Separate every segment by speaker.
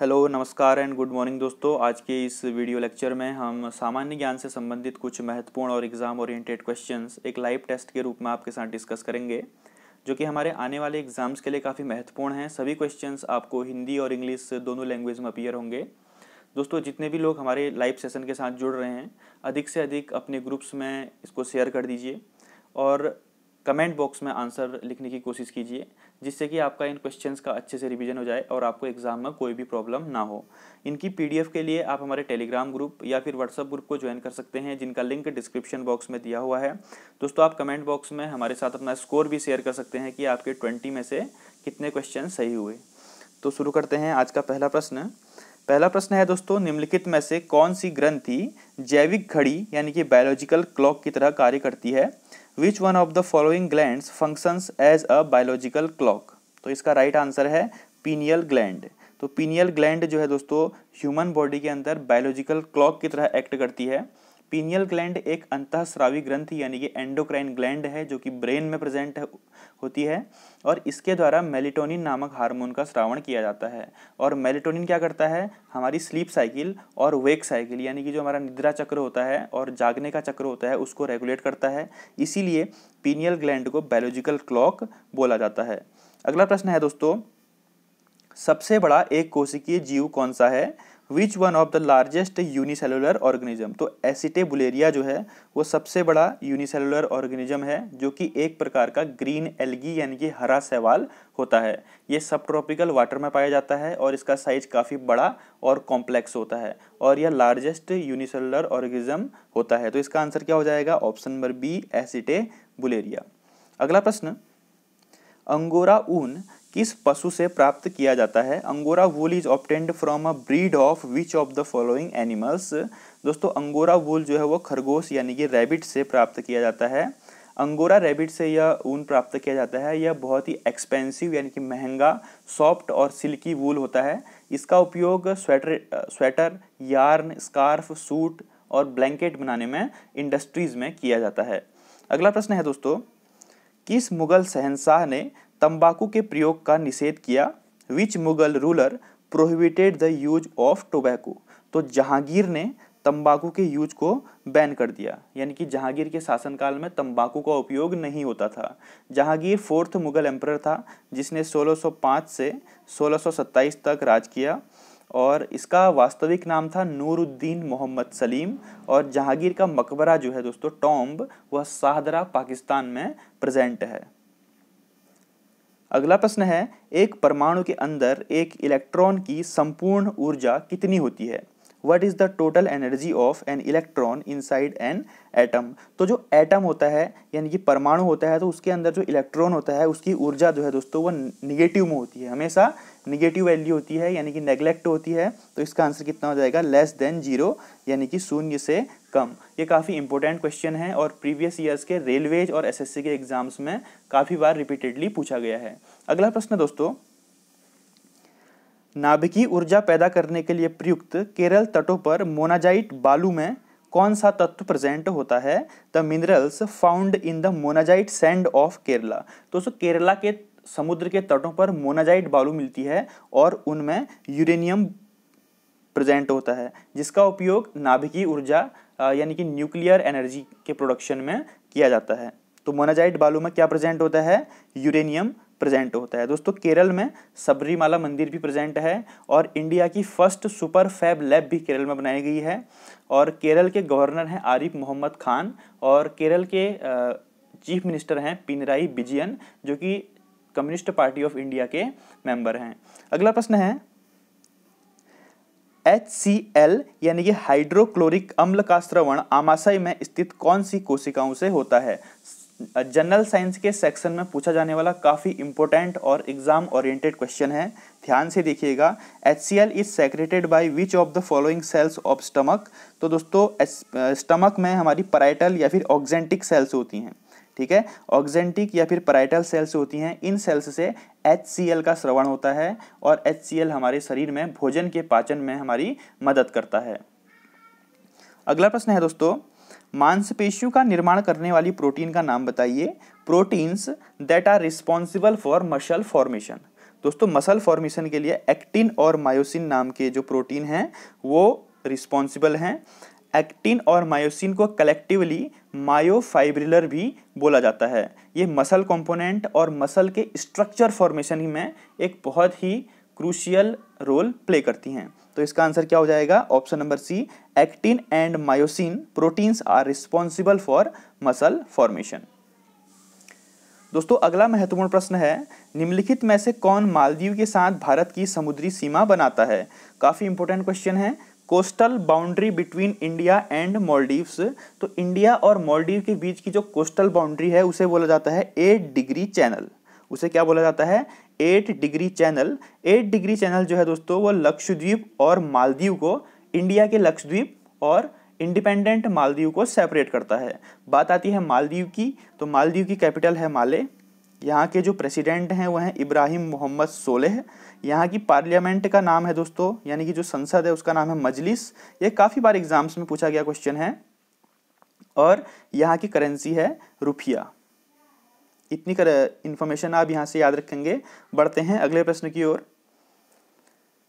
Speaker 1: hello नमस्कार and good morning दोस्तों आज के इस वीडियो लेक्चर में हम सामान्य ज्ञान से संबंधित कुछ महत्वपूर्ण और एग्ज़ाम ओरिएंटेड क्वेश्चंस एक लाइव टेस्ट के रूप में आपके साथ डिस्कस करेंगे जो कि हमारे आने वाले एग्ज़ाम्स के लिए काफ़ी महत्वपूर्ण हैं सभी क्वेश्चंस आपको हिंदी और इंग्लिश दोनों लैंग्वेज में अपियर होंगे दोस्तों जितने भी लोग हमारे लाइव सेशन के साथ जुड़ रहे हैं अधिक से अधिक अपने ग्रुप्स में इसको शेयर कर दीजिए और कमेंट बॉक्स में आंसर लिखने की कोशिश कीजिए जिससे कि आपका इन क्वेश्चंस का अच्छे से रिवीजन हो जाए और आपको एग्जाम में कोई भी प्रॉब्लम ना हो इनकी पीडीएफ के लिए आप हमारे टेलीग्राम ग्रुप या फिर व्हाट्सअप ग्रुप को ज्वाइन कर सकते हैं जिनका लिंक डिस्क्रिप्शन बॉक्स में दिया हुआ है दोस्तों आप कमेंट बॉक्स में हमारे साथ अपना स्कोर भी शेयर कर सकते हैं कि आपके ट्वेंटी में से कितने क्वेश्चन सही हुए तो शुरू करते हैं आज का पहला प्रश्न पहला प्रश्न है दोस्तों निम्नलिखित में से कौन सी ग्रंथि जैविक घड़ी यानी कि बायोलॉजिकल क्लॉक की तरह कार्य करती है which one of the following gland functions as a biological clock तो इसका राइट right आंसर है पीनियल ग्लैंड तो पीनियल ग्लैंड जो है दोस्तों ह्यूमन बॉडी के अंदर बायोलॉजिकल क्लॉक की तरह एक्ट करती है पीनियल ग्लैंड एक अंतःस्रावी ग्रंथि यानी कि एंडोक्राइन ग्लैंड है जो कि ब्रेन में प्रेजेंट होती है और इसके द्वारा मेलेटोनिन नामक हार्मोन का श्रावण किया जाता है और मेलेटोनिन क्या करता है हमारी स्लीप साइकिल और वेक साइकिल यानी कि जो हमारा निद्रा चक्र होता है और जागने का चक्र होता है उसको रेगुलेट करता है इसीलिए पीनियल ग्लैंड को बायोलॉजिकल क्लॉक बोला जाता है अगला प्रश्न है दोस्तों सबसे बड़ा एक कोशिकीय जीव कौन सा है which one of the largest unicellular organism तो एसिटेबुलेरिया जो है वो सबसे बड़ा यूनिसेलुलर ऑर्गेनिज्म है जो कि एक प्रकार का ग्रीन एल्गी यानी कि हरा सवाल होता है ये सब ट्रॉपिकल वाटर में पाया जाता है और इसका साइज काफ़ी बड़ा और कॉम्प्लेक्स होता है और यह लार्जेस्ट यूनिसेलुलर ऑर्गेनिज्म होता है तो इसका आंसर क्या हो जाएगा ऑप्शन नंबर बी एसिटे अगला प्रश्न अंगोरा ऊन किस पशु से प्राप्त किया जाता है angora wool is obtained from a breed of which of the following animals दोस्तों अंगोरा वूल जो है वो खरगोश यानी कि रैबिट से प्राप्त किया जाता है अंगोरा रैबिट से यह ऊन प्राप्त किया जाता है यह बहुत ही एक्सपेंसिव यानी कि महंगा सॉफ्ट और सिल्की वूल होता है इसका उपयोग sweater sweater yarn scarf suit और ब्लैंकेट बनाने में इंडस्ट्रीज़ में किया जाता है अगला प्रश्न है दोस्तों किस मुगल शहनशाह ने तंबाकू के प्रयोग का निषेध किया which Mughal ruler prohibited the use of tobacco तो जहांगीर ने तंबाकू के यूज को बैन कर दिया यानी कि जहांगीर के शासनकाल में तंबाकू का उपयोग नहीं होता था जहांगीर फोर्थ मुगल एम्प्रर था जिसने 1605 से 1627 तक राज किया और इसका वास्तविक नाम था नूरुद्दीन मोहम्मद सलीम और जहांगीर का मकबरा जो है दोस्तों टॉम्ब वह शाहदरा पाकिस्तान में प्रजेंट है अगला प्रश्न है एक परमाणु के अंदर एक इलेक्ट्रॉन की संपूर्ण ऊर्जा कितनी होती है what is the total energy of an electron inside an atom तो जो एटम होता है यानी कि परमाणु होता है तो उसके अंदर जो इलेक्ट्रॉन होता है उसकी ऊर्जा जो है दोस्तों वो निगेटिव में होती है हमेशा निगेटिव वैल्यू होती है यानी कि नेग्लेक्ट होती है तो इसका आंसर कितना हो जाएगा लेस देन जीरो यानी कि शून्य से कम ये काफ़ी इंपॉर्टेंट क्वेश्चन है और प्रीवियस ईयर्स के रेलवेज और एसएससी के एग्जाम्स में काफ़ी बार रिपीटेडली पूछा गया है अगला प्रश्न दोस्तों नाभिकीय ऊर्जा पैदा करने के लिए प्रयुक्त केरल तटों पर मोनाजाइट बालू में कौन सा तत्व प्रेजेंट होता है the minerals found in the monazite sand of Kerala तो सो केरला के समुद्र के तटों पर मोनाजाइट बालू मिलती है और उनमें यूरेनियम प्रेजेंट होता है जिसका उपयोग नाभिकीय ऊर्जा यानी कि न्यूक्लियर एनर्जी के प्रोडक्शन में किया जाता है तो मोनाजाइट बालू में क्या प्रेजेंट होता है यूरेनियम प्रेजेंट होता है दोस्तों केरल में सबरीमाला मंदिर भी प्रेजेंट है और इंडिया की फर्स्ट सुपर फैब लैब भी केरल में बनाई गई है और केरल के गवर्नर हैं आरिफ मोहम्मद खान और केरल के चीफ मिनिस्टर हैं पिनराई बिजियन जो कि कम्युनिस्ट पार्टी ऑफ इंडिया के मेंबर हैं अगला प्रश्न है एच सी एल यानी कि हाइड्रोक्लोरिक अम्ल का श्रवण आमाशय में स्थित कौन सी कोशिकाओं से होता है जनरल साइंस के सेक्शन में पूछा जाने वाला काफ़ी इंपॉर्टेंट और एग्जाम ओरिएंटेड क्वेश्चन है ध्यान से देखिएगा H C L is secreted by which of the following cells of stomach तो दोस्तों स्टमक में हमारी पराइटल या फिर ऑक्जेंटिक सेल्स होती हैं ठीक है ऑक्जेंटिक या फिर पराइटल सेल्स होती हैं इन सेल्स से एच सी एल का श्रवण होता है और एच सी एल हमारे शरीर में भोजन के पाचन में हमारी मदद करता है अगला प्रश्न है दोस्तों मांसपेशियों का निर्माण करने वाली प्रोटीन का नाम बताइए proteins that are responsible for muscle formation दोस्तों मसल फॉर्मेशन के लिए एक्टिन और मायोसिन नाम के जो प्रोटीन हैं वो रिस्पॉन्सिबल हैं एक्टिन और मायोसिन को कलेक्टिवली मायोफाइब्रिलर भी बोला जाता है ये मसल कंपोनेंट और मसल के स्ट्रक्चर फॉर्मेशन में एक बहुत ही क्रूशियल रोल प्ले करती हैं तो इसका आंसर क्या हो जाएगा option number C actin and myosin proteins are responsible for muscle formation दोस्तों अगला महत्वपूर्ण प्रश्न है निम्नलिखित में से कौन मालदीव के साथ भारत की समुद्री सीमा बनाता है काफ़ी इंपोर्टेंट क्वेश्चन है coastal boundary between India and Maldives तो इंडिया और मॉलडीव के बीच की जो कोस्टल बाउंड्री है उसे बोला जाता है ए डिग्री चैनल उसे क्या बोला जाता है eight degree channel eight degree channel जो है दोस्तों वो लक्षद्वीप और मालदीव को इंडिया के लक्षद्वीप और इंडिपेंडेंट मालदीव को सेपरेट करता है बात आती है मालदीव की तो मालदीव की कैपिटल है माले यहाँ के जो प्रेसिडेंट हैं वह हैं इब्राहिम मोहम्मद सोलेह यहाँ की पार्लियामेंट का नाम है दोस्तों यानी कि जो संसद है उसका नाम है मजलिस ये काफ़ी बार एग्जाम्स में पूछा गया क्वेश्चन है और यहाँ की करेंसी है रुपया इतनी कर इन्फॉर्मेशन आप यहाँ से याद रखेंगे बढ़ते हैं अगले प्रश्न की ओर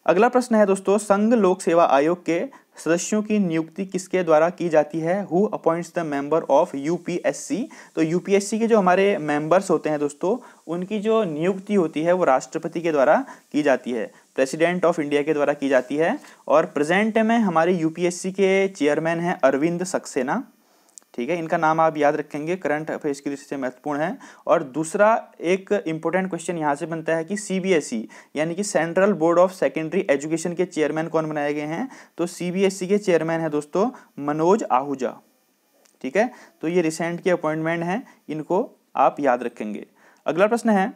Speaker 1: अगला प्रश्न है दोस्तों संघ लोक सेवा आयोग के सदस्यों की नियुक्ति किसके द्वारा की जाती है who appoints the member of UPSC तो यूपीएससी के जो हमारे मेंबर्स होते हैं दोस्तों उनकी जो नियुक्ति होती है वो राष्ट्रपति के द्वारा की जाती है प्रेसिडेंट ऑफ इंडिया के द्वारा की जाती है और प्रेजेंट में हमारे यूपीएससी के चेयरमैन हैं अरविंद सक्सेना ठीक है इनका नाम आप याद रखेंगे करंट अफेयर्स की दृष्टि से महत्वपूर्ण है और दूसरा एक इंपॉर्टेंट क्वेश्चन यहाँ से बनता है कि सीबीएसई e, यानी कि central board of secondary education के चेयरमैन कौन बनाए गए हैं तो सीबीएसई e के चेयरमैन है दोस्तों मनोज आहूजा ठीक है तो ये रिसेंट के अपॉइंटमेंट हैं इनको आप याद रखेंगे अगला प्रश्न है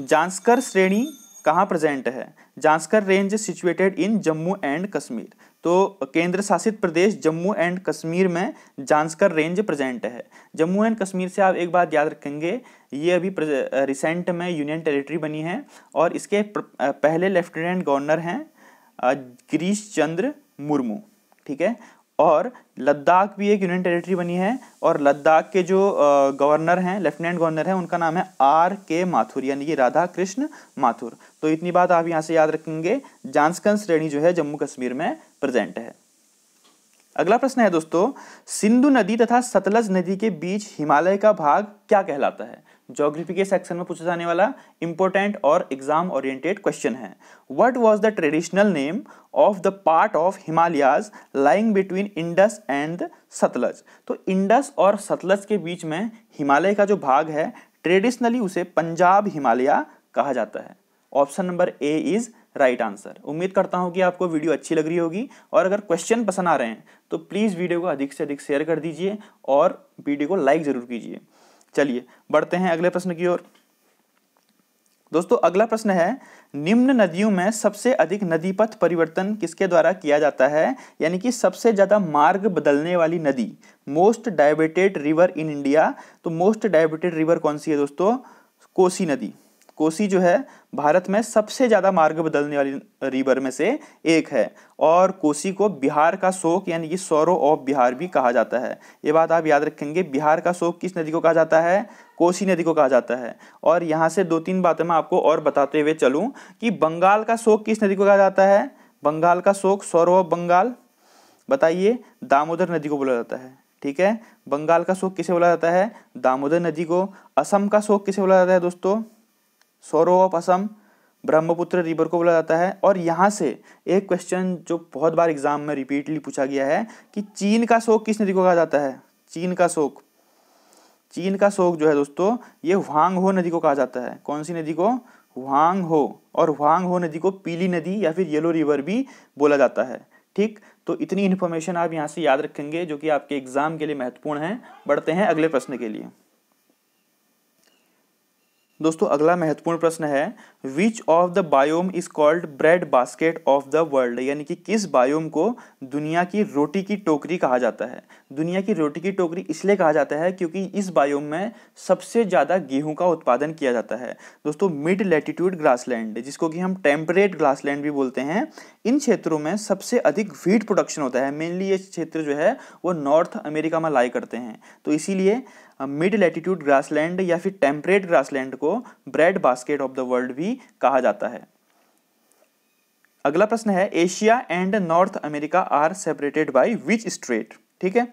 Speaker 1: जांस्कर श्रेणी कहाँ प्रेजेंट है Zanskar range situated in Jammu and Kashmir तो केंद्र शासित प्रदेश जम्मू एंड कश्मीर में जांसकर रेंज प्रेजेंट है जम्मू एंड कश्मीर से आप एक बात याद रखेंगे ये अभी रिसेंट में यूनियन टेरिटरी बनी है और इसके पहले लेफ्टिनेंट गवर्नर हैं गिरीश चंद्र मुर्मू ठीक है और लद्दाख भी एक यूनियन टेरिटरी बनी है और लद्दाख के जो गवर्नर हैं लेफ्टिनेंट गवर्नर हैं उनका नाम है आर के माथुर यानी कि राधा कृष्ण माथुर तो इतनी बात आप यहाँ से याद रखेंगे जांसकन श्रेणी जो है जम्मू कश्मीर में प्रेजेंट है अगला प्रश्न है दोस्तों सिंधु नदी तथा सतलज नदी के बीच हिमालय का भाग क्या कहलाता है जोग्राफी के सेक्शन में पूछा जाने वाला इंपॉर्टेंट और एग्जाम ओरिएंटेड क्वेश्चन है what was the traditional name of the part of Himalayas lying between Indus and Sutlej तो इंडस और सतलज के बीच में हिमालय का जो भाग है ट्रेडिशनली उसे पंजाब हिमालय कहा जाता है option number A is right answer उम्मीद करता हूँ कि आपको वीडियो अच्छी लग रही होगी और अगर क्वेश्चन पसंद आ रहे हैं तो प्लीज़ वीडियो को अधिक से अधिक शेयर कर दीजिए और वीडियो को लाइक ज़रूर कीजिए चलिए बढ़ते हैं अगले प्रश्न की ओर दोस्तों अगला प्रश्न है निम्न नदियों में सबसे अधिक नदी पथ परिवर्तन किसके द्वारा किया जाता है यानी कि सबसे ज़्यादा मार्ग बदलने वाली नदी most debated river in India तो मोस्ट डाइवर्टेड रिवर कौन सी है दोस्तों कोसी नदी कोसी जो है भारत में सबसे ज़्यादा मार्ग बदलने वाली रिवर में से एक है और कोसी को बिहार का शोक यानी कि सौरव ऑफ बिहार भी कहा जाता है ये बात आप याद रखेंगे बिहार का शोक किस नदी को कहा जाता है कोसी नदी को कहा जाता है और यहाँ से दो तीन बातें मैं आपको और बताते हुए चलूँ कि बंगाल का शोक किस नदी को कहा जाता है बंगाल का शोक सौरव बंगाल बताइए दामोदर नदी को बोला जाता है ठीक है बंगाल का शोक किसे बोला जाता है दामोदर नदी को असम का शोक किसे बोला जाता है दोस्तों सोरो ऑफ असम ब्रह्मपुत्र रिवर को बोला जाता है और यहाँ से एक क्वेश्चन जो बहुत बार एग्जाम में रिपीटली पूछा गया है कि चीन का शोक किस नदी को कहा जाता है चीन का शोक चीन का शोक जो है दोस्तों ये वांग हो नदी को कहा जाता है कौन सी नदी को वांग हो और वांग हो नदी को पीली नदी या फिर येलो रिवर भी बोला जाता है ठीक तो इतनी इन्फॉर्मेशन आप यहाँ से याद रखेंगे जो कि आपके एग्जाम के लिए महत्वपूर्ण है बढ़ते हैं अगले प्रश्न के लिए दोस्तों अगला महत्वपूर्ण प्रश्न है which of the biome is called bread basket of the world यानी कि किस बायोम को दुनिया की रोटी की टोकरी कहा जाता है दुनिया की रोटी की टोकरी इसलिए कहा जाता है क्योंकि इस बायोम में सबसे ज़्यादा गेहूं का उत्पादन किया जाता है दोस्तों मिड लेटीट्यूड ग्रास जिसको कि हम टेम्परेट ग्रास भी बोलते हैं इन क्षेत्रों में सबसे अधिक वीट प्रोडक्शन होता है मेनली ये क्षेत्र जो है वो नॉर्थ अमेरिका में लाई करते हैं तो इसीलिए मिड लेटीट्यूड ग्रासलैंड या फिर टेम्परेट ग्रासलैंड को को bread basket of the world भी कहा जाता है अगला प्रश्न है Asia and north America are separated by which strait ठीक है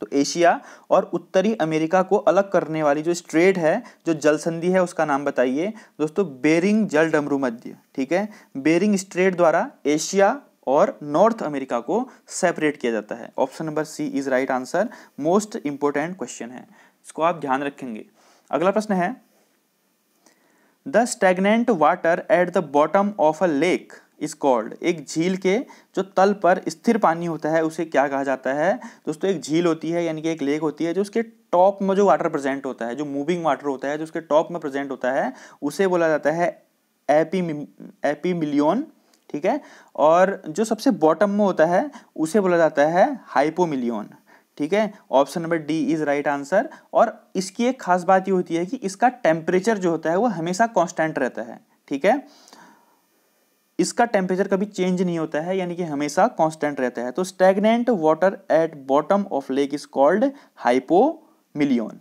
Speaker 1: तो एशिया और उत्तरी अमेरिका को अलग करने वाली जो स्ट्रेट है जो जल संधि है उसका नाम बताइए दोस्तों बेरिंग जल डमरू मध्य ठीक है बेरिंग स्ट्रेट द्वारा एशिया और नॉर्थ अमेरिका को सेपरेट किया जाता है option number C is right answer most important question है इसको आप ध्यान रखेंगे अगला प्रश्न है the stagnant water at the bottom of a lake is called एक झील के जो तल पर स्थिर पानी होता है उसे क्या कहा जाता है दोस्तों एक झील होती है यानी कि एक लेक होती है जो उसके टॉप में जो वाटर प्रेजेंट होता है जो मूविंग वाटर होता है जो उसके टॉप में प्रेजेंट होता है उसे बोला जाता है एपी एपी मिलियन ठीक है और जो सबसे बॉटम में होता है उसे बोला जाता है हाइपोमिलियन ठीक है option number D is right answer और इसकी एक खास बात यह होती है कि इसका टेम्परेचर जो होता है वो हमेशा कॉन्स्टेंट रहता है ठीक है इसका टेम्परेचर कभी चेंज नहीं होता है यानी कि हमेशा कॉन्स्टेंट रहता है तो stagnant water at bottom of lake is called मिलियोन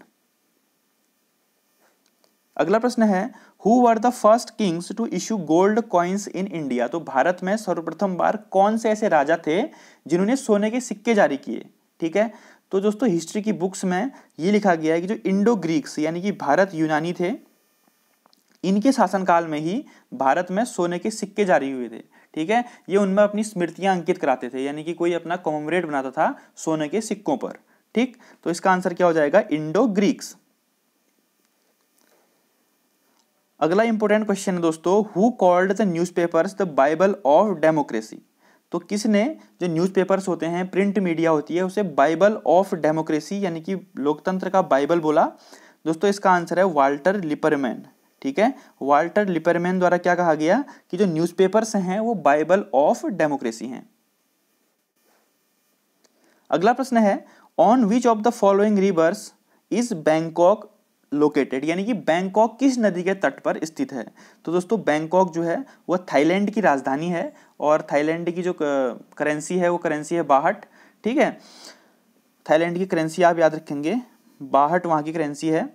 Speaker 1: अगला प्रश्न है who are the first kings to issue gold coins in India तो भारत में सर्वप्रथम बार कौन से ऐसे राजा थे जिन्होंने सोने के सिक्के जारी किए ठीक है तो दोस्तों हिस्ट्री की बुक्स में ये लिखा गया है कि जो इंडो ग्रीक्स यानी कि भारत यूनानी थे इनके शासनकाल में ही भारत में सोने के सिक्के जारी हुए थे ठीक है ये उनमें अपनी स्मृतियां अंकित कराते थे यानी कि कोई अपना कॉमरेड बनाता था सोने के सिक्कों पर ठीक तो इसका आंसर क्या हो जाएगा इंडो ग्रीक्स अगला इंपॉर्टेंट क्वेश्चन है दोस्तों who called the paper the bible of democracy तो किसने जो न्यूज़पेपर्स होते हैं प्रिंट मीडिया होती है उसे बाइबल ऑफ डेमोक्रेसी यानी कि लोकतंत्र का बाइबल बोला दोस्तों इसका आंसर है वाल्टर लिपरमैन ठीक है वाल्टर लिपरमैन द्वारा क्या कहा गया कि जो न्यूज़पेपर्स हैं वो बाइबल ऑफ डेमोक्रेसी हैं अगला प्रश्न है on which of the following rivers is Bangkok located यानी कि बैंकॉक किस नदी के तट पर स्थित है तो दोस्तों बैंकॉक जो है वह थाईलैंड की राजधानी है और थाईलैंड की जो करेंसी है वो करेंसी है बाहट ठीक है थाईलैंड की करेंसी आप याद रखेंगे बाहट वहाँ की करेंसी है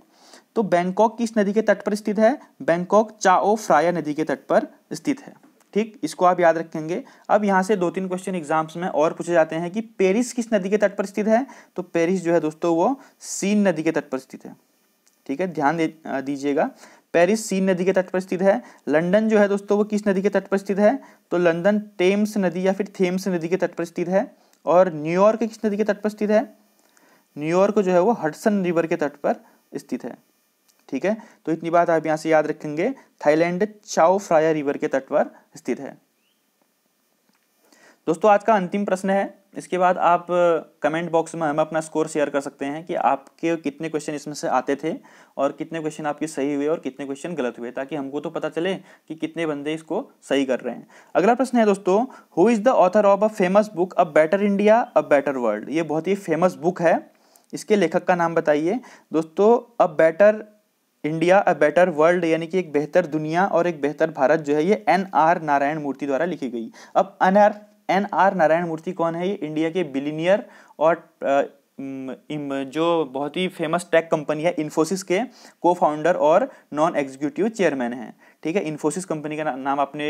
Speaker 1: तो बैंकॉक किस नदी के तट पर स्थित है बैंकॉक चाओ फ्राया नदी के तट पर स्थित है ठीक इसको आप याद रखेंगे अब यहाँ से दो तीन क्वेश्चन एग्जाम्स में और पूछे जाते हैं कि पेरिस किस नदी के तट पर स्थित है तो पेरिस जो है दोस्तों वो सीन नदी के तट पर स्थित है ठीक है ध्यान दीजिएगा पेरिस सीन नदी के तट पर स्थित है लंदन जो है दोस्तों वो किस नदी के तट पर स्थित है तो लंदन टेम्स नदी या फिर थेम्स नदी के तट पर स्थित है और न्यूयॉर्क किस नदी के तट पर स्थित है न्यूयॉर्क जो है वो हडसन रिवर के तट पर स्थित है ठीक है तो इतनी बात आप यहाँ से याद रखेंगे थाईलैंड चाओ फ्राया रिवर के तट पर स्थित है दोस्तों आज का अंतिम प्रश्न है इसके बाद आप कमेंट बॉक्स में हमें अपना स्कोर शेयर कर सकते हैं कि आपके कितने क्वेश्चन इसमें से आते थे और कितने क्वेश्चन आपके सही हुए और कितने क्वेश्चन गलत हुए ताकि हमको तो पता चले कि कितने बंदे इसको सही कर रहे हैं अगला प्रश्न है दोस्तों who is the author of a famous book a better India a better world ये बहुत ही फेमस बुक है इसके लेखक का नाम बताइए दोस्तों a better India a better world यानी कि एक बेहतर दुनिया और एक बेहतर भारत जो है ये एन आर नारायण मूर्ति द्वारा लिखी गई अब N R N R Narayana Murthy कौन है ये इंडिया के बिलीनियर और जो बहुत ही फेमस टेक कंपनी है इन्फोसिस के को फाउंडर और नॉन एग्जीक्यूटिव चेयरमैन हैं ठीक है इन्फोसिस कंपनी का नाम आपने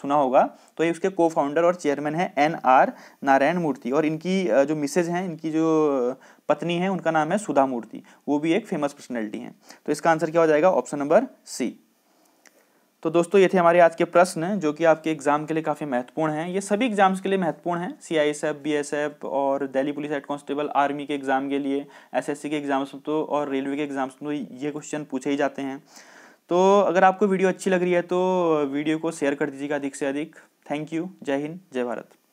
Speaker 1: सुना होगा तो ये उसके को फाउंडर और चेयरमैन हैं एन आर नारायण मूर्ति और इनकी जो मिसेज हैं इनकी जो पत्नी है उनका नाम है सुधा मूर्ति वो भी एक फेमस पर्सनैलिटी हैं तो इसका आंसर क्या हो जाएगा ऑप्शन नंबर सी तो दोस्तों ये थे हमारे आज के प्रश्न जो कि आपके एग्जाम के लिए काफ़ी महत्वपूर्ण हैं ये सभी एग्जाम्स के लिए महत्वपूर्ण हैं C I S F B S F और Delhi police head constable army के एग्जाम के लिए एस एस सी के एग्जाम्स में तो और रेलवे के एग्जाम्स में तो ये क्वेश्चन पूछे ही जाते हैं तो अगर आपको वीडियो अच्छी लग रही है तो वीडियो को शेयर कर दीजिएगा अधिक से अधिक थैंक यू जय हिंद जय भारत